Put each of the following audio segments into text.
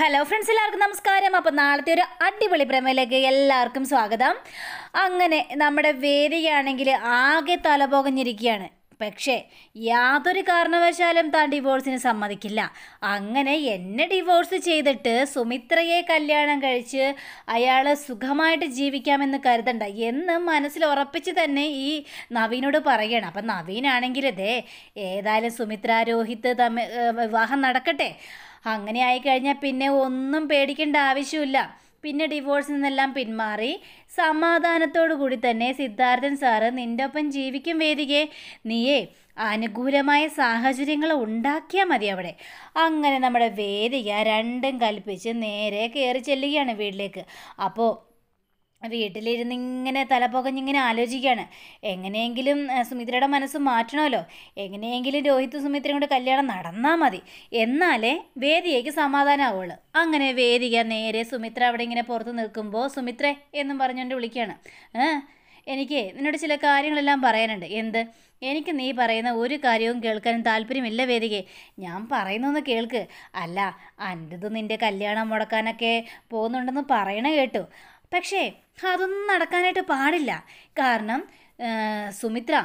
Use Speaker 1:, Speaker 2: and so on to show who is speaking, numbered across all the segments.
Speaker 1: hello friends എല്ലാവർക്കും നമസ്കാരം അപ്പം നാളത്തെ ഒരു അടിപൊളി പ്രമേലേക്ക് എല്ലാവർക്കും സ്വാഗതം അങ്ങനെ നമ്മുടെ വേദിയാണെങ്കിൽ ആകെ തലപോകഞ്ഞിരിക്കുകയാണ് പക്ഷേ യാതൊരു കാരണവശാലും താൻ ഡിവോഴ്സിന് സമ്മതിക്കില്ല അങ്ങനെ എന്നെ ഡിവോഴ്സ് ചെയ്തിട്ട് സുമിത്രയെ കല്യാണം കഴിച്ച് അയാൾ സുഖമായിട്ട് ജീവിക്കാമെന്ന് കരുതണ്ട എന്ന് മനസ്സിൽ ഉറപ്പിച്ച് തന്നെ ഈ നവീനോട് പറയണം അപ്പം നവീനാണെങ്കിൽ ദേ ഏതായാലും സുമിത്ര രോഹിത്ത് തമ്മിൽ വിവാഹം നടക്കട്ടെ അങ്ങനെ ആയിക്കഴിഞ്ഞാൽ പിന്നെ ഒന്നും പേടിക്കേണ്ട ആവശ്യമില്ല പിന്നെ ഡിവോഴ്സിൽ നിന്നെല്ലാം പിന്മാറി കൂടി തന്നെ സിദ്ധാർത്ഥൻ സാറ് നിൻ്റെ ഒപ്പം ജീവിക്കും വേദികെ നീയേ അനുകൂലമായ സാഹചര്യങ്ങൾ ഉണ്ടാക്കിയാൽ മതി അവിടെ അങ്ങനെ നമ്മുടെ വേദിക രണ്ടും കൽപ്പിച്ച് നേരെ കയറി ചെല്ലുകയാണ് വീട്ടിലേക്ക് അപ്പോൾ വീട്ടിലിരുന്ന് ഇങ്ങനെ തലപുകഞ്ഞിങ്ങനെ ആലോചിക്കുകയാണ് എങ്ങനെയെങ്കിലും സുമിത്രയുടെ മനസ്സ് മാറ്റണമല്ലോ എങ്ങനെയെങ്കിലും രോഹിത് സുമിത്രയും കൂടെ കല്യാണം നടന്നാൽ മതി എന്നാലേ വേദികയ്ക്ക് സമാധാനമാവുള്ളൂ അങ്ങനെ വേദിക നേരെ സുമിത്ര അവിടെ ഇങ്ങനെ പുറത്ത് നിൽക്കുമ്പോൾ സുമിത്രേ എന്നും പറഞ്ഞുകൊണ്ട് വിളിക്കുകയാണ് എനിക്ക് നിന്നോട് ചില കാര്യങ്ങളെല്ലാം പറയാനുണ്ട് എന്ത് എനിക്ക് നീ പറയുന്ന ഒരു കാര്യവും കേൾക്കാനും താല്പര്യമില്ല വേദികയെ ഞാൻ പറയുന്നൊന്ന് കേൾക്ക് അല്ല അൻ്റെത് നിൻ്റെ കല്യാണം മുടക്കാനൊക്കെ പോകുന്നുണ്ടെന്ന് പറയണ കേട്ടു പക്ഷേ അതൊന്നും നടക്കാനായിട്ട് പാടില്ല കാരണം സുമിത്ര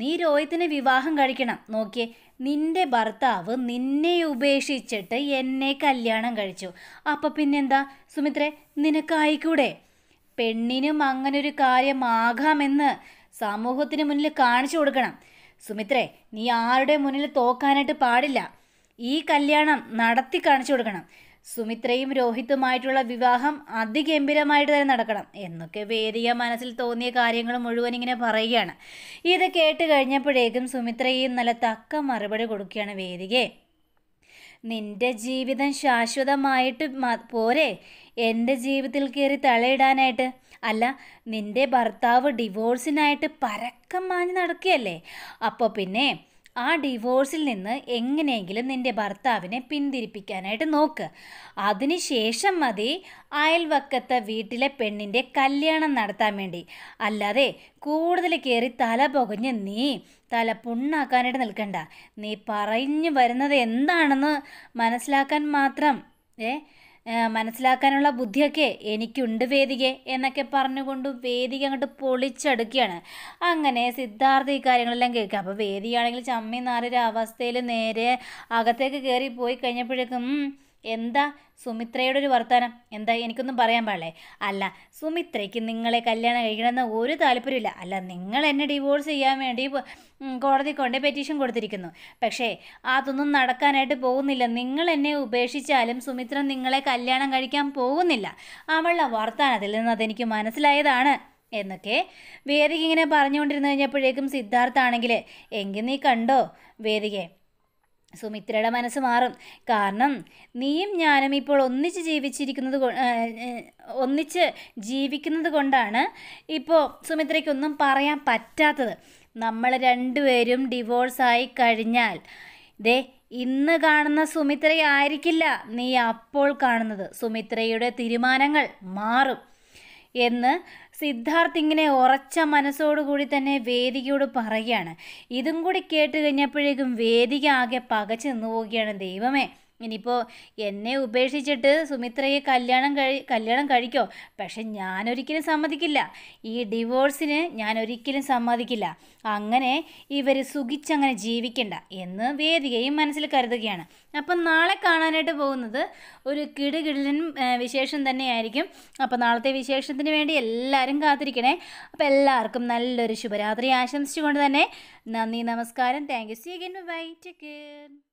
Speaker 1: നീ രോഹിത്തിന് വിവാഹം കഴിക്കണം നോക്കിയേ നിന്റെ ഭർത്താവ് നിന്നെ ഉപേക്ഷിച്ചിട്ട് എന്നെ കല്യാണം കഴിച്ചു അപ്പം പിന്നെന്താ സുമിത്രെ നിനക്കായിക്കൂടെ പെണ്ണിനും അങ്ങനൊരു കാര്യമാകാമെന്ന് സമൂഹത്തിന് മുന്നിൽ കാണിച്ചു കൊടുക്കണം സുമിത്രേ നീ ആരുടെ മുന്നിൽ തോക്കാനായിട്ട് പാടില്ല ഈ കല്യാണം നടത്തി കാണിച്ചു കൊടുക്കണം സുമിത്രയും രോഹിത്തുമായിട്ടുള്ള വിവാഹം അതിഗംഭീരമായിട്ട് തന്നെ നടക്കണം എന്നൊക്കെ വേദിക മനസ്സിൽ തോന്നിയ കാര്യങ്ങൾ മുഴുവൻ ഇങ്ങനെ പറയുകയാണ് ഇത് കേട്ട് കഴിഞ്ഞപ്പോഴേക്കും സുമിത്രയും നല്ല തക്ക മറുപടി കൊടുക്കുകയാണ് വേദികയെ നിന്റെ ജീവിതം ശാശ്വതമായിട്ട് പോരെ എൻ്റെ ജീവിതത്തിൽ കയറി തലയിടാനായിട്ട് അല്ല നിന്റെ ഭർത്താവ് ഡിവോഴ്സിനായിട്ട് പരക്കം മാഞ്ഞ് നടക്കുകയല്ലേ അപ്പോൾ പിന്നെ ആ ഡിവോഴ്സിൽ നിന്ന് എങ്ങനെയെങ്കിലും നിൻ്റെ ഭർത്താവിനെ പിന്തിരിപ്പിക്കാനായിട്ട് നോക്ക് അതിനുശേഷം മതി അയൽവക്കത്തെ വീട്ടിലെ പെണ്ണിൻ്റെ കല്യാണം നടത്താൻ വേണ്ടി അല്ലാതെ കൂടുതൽ കയറി തല പുകഞ്ഞ് നീ തല പുണ്ണാക്കാനായിട്ട് നിൽക്കണ്ട നീ പറഞ്ഞു വരുന്നത് എന്താണെന്ന് മനസ്സിലാക്കാൻ മാത്രം ഏ മനസ്സിലാക്കാനുള്ള ബുദ്ധിയൊക്കെ എനിക്കുണ്ട് വേദിക എന്നൊക്കെ പറഞ്ഞുകൊണ്ട് വേദിക അങ്ങോട്ട് പൊളിച്ചെടുക്കുകയാണ് അങ്ങനെ സിദ്ധാർത്ഥ ഈ കാര്യങ്ങളെല്ലാം കേൾക്കുക അപ്പോൾ വേദിയാണെങ്കിൽ ചമ്മി നാറിയൊരു അവസ്ഥയിൽ നേരെ അകത്തേക്ക് കയറി പോയി കഴിഞ്ഞപ്പോഴേക്കും എന്താ സുമിത്രയുടെ ഒരു വർത്തമാനം എന്താ എനിക്കൊന്നും പറയാൻ പാടില്ലേ അല്ല സുമിത്രയ്ക്ക് നിങ്ങളെ കല്യാണം കഴിക്കണമെന്ന് ഒരു താല്പര്യമില്ല അല്ല നിങ്ങൾ എന്നെ ഡിവോഴ്സ് ചെയ്യാൻ വേണ്ടി കോടതി കൊണ്ട് പെറ്റീഷൻ കൊടുത്തിരിക്കുന്നു പക്ഷേ അതൊന്നും നടക്കാനായിട്ട് പോകുന്നില്ല നിങ്ങൾ എന്നെ ഉപേക്ഷിച്ചാലും സുമിത്ര നിങ്ങളെ കല്യാണം കഴിക്കാൻ പോകുന്നില്ല അവളുടെ വർത്തമാനത്തിൽ നിന്ന് അതെനിക്ക് മനസ്സിലായതാണ് എന്നൊക്കെ വേദിക ഇങ്ങനെ പറഞ്ഞുകൊണ്ടിരുന്നു കഴിഞ്ഞപ്പോഴേക്കും ആണെങ്കിൽ എങ്കിൽ നീ കണ്ടോ വേദികയെ സുമിത്രയുടെ മനസ്സ് മാറും കാരണം നീയും ഞാനും ഇപ്പോൾ ഒന്നിച്ച് ജീവിച്ചിരിക്കുന്നത് ഒന്നിച്ച് ജീവിക്കുന്നത് കൊണ്ടാണ് ഇപ്പോൾ സുമിത്രയ്ക്കൊന്നും പറയാൻ പറ്റാത്തത് നമ്മൾ രണ്ടുപേരും ഡിവോഴ്സായി കഴിഞ്ഞാൽ ദേ ഇന്ന് കാണുന്ന സുമിത്രയായിരിക്കില്ല നീ അപ്പോൾ കാണുന്നത് സുമിത്രയുടെ തീരുമാനങ്ങൾ മാറും എന്ന് സിദ്ധാർത്ഥ് ഇങ്ങനെ ഉറച്ച മനസ്സോടുകൂടി തന്നെ വേദികയോട് പറയുകയാണ് ഇതും കൂടി കേട്ട് കഴിഞ്ഞപ്പോഴേക്കും വേദിക ആകെ പകച്ചു നിന്ന് പോവുകയാണ് ദൈവമേ ഇനിയിപ്പോൾ എന്നെ ഉപേക്ഷിച്ചിട്ട് സുമിത്രയെ കല്യാണം കഴി കല്യാണം കഴിക്കോ പക്ഷെ ഞാനൊരിക്കലും സമ്മതിക്കില്ല ഈ ഡിവോഴ്സിന് ഞാൻ ഒരിക്കലും സമ്മതിക്കില്ല അങ്ങനെ ഇവർ സുഖിച്ചങ്ങനെ ജീവിക്കണ്ട എന്ന് വേദികയും മനസ്സിൽ കരുതുകയാണ് അപ്പം നാളെ കാണാനായിട്ട് പോകുന്നത് ഒരു കിടുകിടലൻ വിശേഷം തന്നെയായിരിക്കും അപ്പോൾ നാളത്തെ വിശേഷത്തിന് വേണ്ടി എല്ലാവരും കാത്തിരിക്കണേ അപ്പോൾ എല്ലാവർക്കും നല്ലൊരു ശുഭരാത്രി ആശംസിച്ചുകൊണ്ട് തന്നെ നന്ദി നമസ്കാരം thank you see again bye take care